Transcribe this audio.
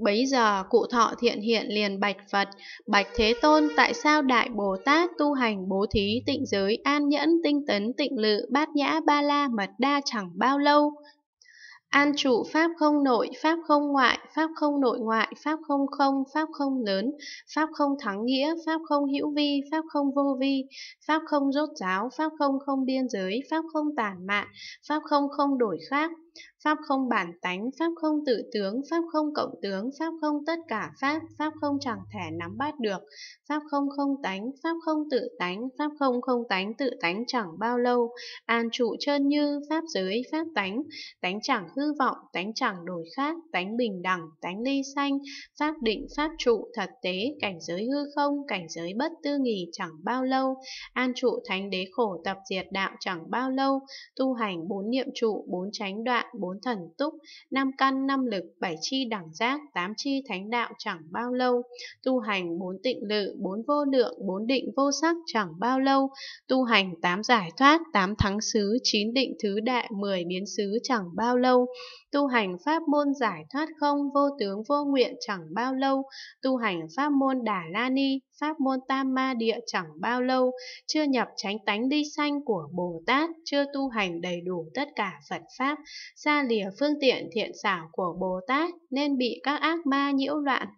Bấy giờ cụ thọ thiện hiện liền bạch Phật, bạch Thế Tôn tại sao Đại Bồ Tát tu hành bố thí tịnh giới an nhẫn tinh tấn tịnh lự bát nhã ba la mật đa chẳng bao lâu. An trụ pháp không nội, pháp không ngoại, pháp không nội ngoại, pháp không không, pháp không lớn, pháp không thắng nghĩa, pháp không hữu vi, pháp không vô vi, pháp không rốt ráo, pháp không không biên giới, pháp không tản mạn, pháp không không đổi khác, Pháp không bản tánh, Pháp không tự tướng, Pháp không cộng tướng, Pháp không tất cả Pháp, Pháp không chẳng thể nắm bắt được, Pháp không không tánh, Pháp không tự tánh, Pháp không không tánh, tự tánh chẳng bao lâu, an trụ chân như, Pháp giới, Pháp tánh, tánh chẳng hư vọng, tánh chẳng đổi khác, tánh bình đẳng, tánh ly xanh, Pháp định, Pháp trụ, thật tế, cảnh giới hư không, cảnh giới bất tư nghỉ chẳng bao lâu, an trụ thánh đế khổ tập diệt đạo chẳng bao lâu, tu hành bốn niệm trụ, bốn chánh đoạn, tạng, bốn thần túc, năm căn, năm lực, bảy chi đẳng giác, tám chi thánh đạo chẳng bao lâu. Tu hành bốn tịnh lự, bốn vô lượng, bốn định vô sắc chẳng bao lâu. Tu hành tám giải thoát, tám thắng xứ, chín định thứ đại, mười biến xứ chẳng bao lâu. Tu hành pháp môn giải thoát không, vô tướng vô nguyện chẳng bao lâu. Tu hành pháp môn đà la ni, pháp môn tam ma địa chẳng bao lâu, chưa nhập chánh tánh đi sanh của Bồ Tát, chưa tu hành đầy đủ tất cả Phật Pháp, xa lìa phương tiện thiện xảo của Bồ Tát nên bị các ác ma nhiễu loạn